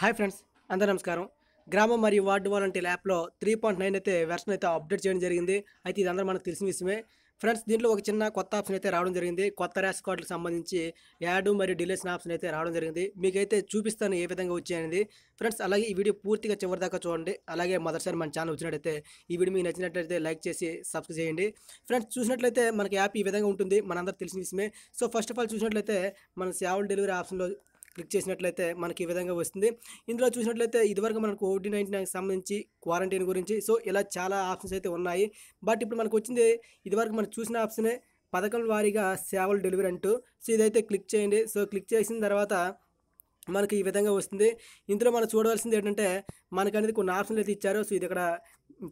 hi friends అందరూ నమస్కారం గ్రామం మరియు వార్డు వాలంటీర్ యాప్లో త్రీ పాయింట్ నైన్ అయితే వెర్షన్ అయితే అప్డేట్ చేయడం జరిగింది అయితే ఇది మనకు తెలిసిన విషయమే ఫ్రెండ్స్ దీంట్లో ఒక చిన్న కొత్త ఆప్షన్ అయితే రావడం జరిగింది కొత్త ర్యాష్ కార్డులకు సంబంధించి యాడ్ మరియు డిలేషన్ ఆప్షన్ అయితే రావడం జరిగింది మీకైతే చూపిస్తాను ఏ విధంగా వచ్చాయనేది ఫ్రెండ్స్ అలాగే ఈ వీడియో పూర్తిగా చివరి దాకా చూడండి అలాగే మొదటిసారి మన ఛానల్ వచ్చినట్టయితే ఈ వీడియో మీకు నచ్చినట్లయితే లైక్ చేసి సబ్స్క్రైబ్ చేయండి ఫ్రెండ్స్ చూసినట్లయితే మనకి యాప్ ఈ విధంగా ఉంటుంది మనందరూ తెలిసిన విషయమే సో ఫస్ట్ ఆఫ్ ఆల్ చూసినట్లయితే మన సేవల డెలివరీ ఆప్షన్లో క్లిక్ చేసినట్లయితే మనకి ఈ విధంగా వస్తుంది ఇందులో చూసినట్లయితే ఇదివరకు మనకు కోవిడ్ నైన్టీన్ నైన్కి సంబంధించి క్వారంటైన్ గురించి సో ఇలా చాలా ఆప్షన్స్ అయితే ఉన్నాయి బట్ ఇప్పుడు మనకు వచ్చింది ఇదివరకు మనం చూసిన ఆప్షనే పథకం వారీగా సేవలు డెలివరీ అంటూ సో ఇదైతే క్లిక్ చేయండి సో క్లిక్ చేసిన తర్వాత మనకి ఈ విధంగా వస్తుంది ఇందులో మనం చూడవలసింది ఏంటంటే మనకు అనేది కొన్ని ఆప్షన్లు అయితే ఇచ్చారు సో ఇది ఇక్కడ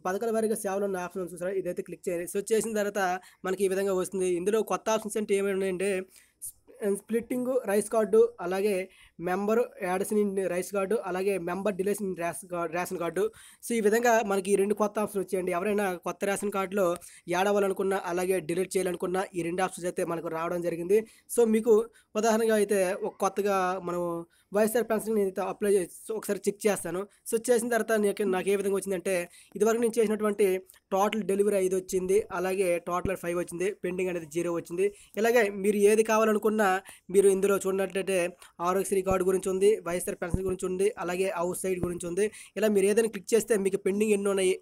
పథకాల వారిగా సేవలు ఉన్న ఆప్షన్ చూసారా ఇదైతే క్లిక్ చేయండి సో చేసిన తర్వాత మనకి ఈ విధంగా వస్తుంది ఇందులో కొత్త ఆప్షన్స్ అంటే ఏమైనా స్ప్లిట్టింగ్ రైస్ కార్డు అలాగే మెంబర్ యాడ్స్ని రైస్ కార్డు అలాగే మెంబర్ డిలేస్ రేస్ రేషన్ కార్డు సో ఈ విధంగా మనకి ఈ రెండు కొత్త ఆప్షన్ వచ్చేయండి ఎవరైనా కొత్త రేషన్ కార్డులో యాడ్ అవ్వాలనుకున్నా అలాగే డిలీట్ చేయాలనుకున్నా ఈ రెండు ఆప్షన్స్ అయితే మనకు రావడం జరిగింది సో మీకు ఉదాహరణగా అయితే ఒక కొత్తగా మనం వైఎస్ఆర్ పెన్షన్ నేను అయితే అప్లై ఒకసారి చెక్ చేస్తాను సో చేసిన తర్వాత నాకు నాకు ఏ విధంగా వచ్చిందంటే ఇదివరకు నేను చేసినటువంటి టోటల్ డెలివరీ ఐదు వచ్చింది అలాగే టోటల్ ఫైవ్ వచ్చింది పెండింగ్ అనేది జీరో వచ్చింది ఇలాగే మీరు ఏది కావాలనుకున్న మీరు ఇందులో చూడనట్లయితే ఆరోగ్యశ్రీ కార్డు గురించి ఉంది వైఎస్ఆర్ పెన్షన్ గురించి ఉంది అలాగే హౌస్ సైడ్ గురించి ఉంది ఇలా మీరు ఏదైనా క్లిక్ చేస్తే మీకు పెండింగ్ ఎన్నో ఉన్నాయి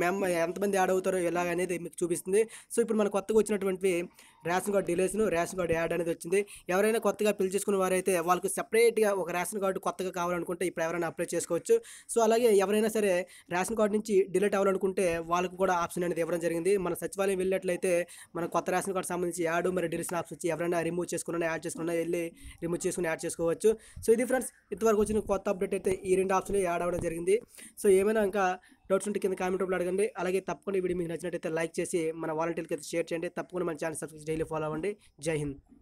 మేము ఎంతమంది యాడ్ అవుతారో ఎలాగనేది మీకు చూపిస్తుంది సో ఇప్పుడు మన కొత్తగా వచ్చినటువంటి ration card deletion ration card add అనేది వచ్చింది ఎవరైనా కొత్తగా పిల్ చేసుకున్న వారైతే వాళ్ళకి సెపరేట్గా ఒక రేషన్ కార్డు కొత్తగా కావాలనుకుంటే ఇప్పుడు ఎవరైనా అప్లై చేసుకోవచ్చు సో అలాగే ఎవరైనా సరే రేషన్ కార్డు నుంచి డిలీట్ అవ్వాలనుకుంటే వాళ్ళకు కూడా ఆప్షన్ అనేది ఇవ్వడం జరిగింది మన సచివాలయం వెళ్ళినట్లయితే మన కొత్త రేషన్ కార్డు సంబంధించి యాడ్ మరి డిలీషన్ ఆప్షన్ వచ్చి ఎవరైనా రిమూవ్ చేసుకున్నా యాడ్ చేసుకున్నా వెళ్ళి రిమూవ్ చేసుకుని యాడ్ చేసుకోవచ్చు సో ఇది ఫ్రెండ్స్ ఇంతవరకు వచ్చిన కొత్త అప్డేట్ అయితే ఈ రెండు ఆప్షన్లు యాడ్ అవ్వడం జరిగింది సో ఏమైనా ఇంకా డౌట్స్ ఉంటే కింద కామెంట్ రూపంలో అడగండి అలాగే తప్పకుండా వీడియో మీకు నచ్చినట్టయితే లైక్ చేసి మన వాలంటీర్కి అయితే షేర్ చేయండి తప్పకుండా మన ఛానల్ సబ్స్క్రైబ్ డైలీ ఫాలో అవ్వండి జై హింద్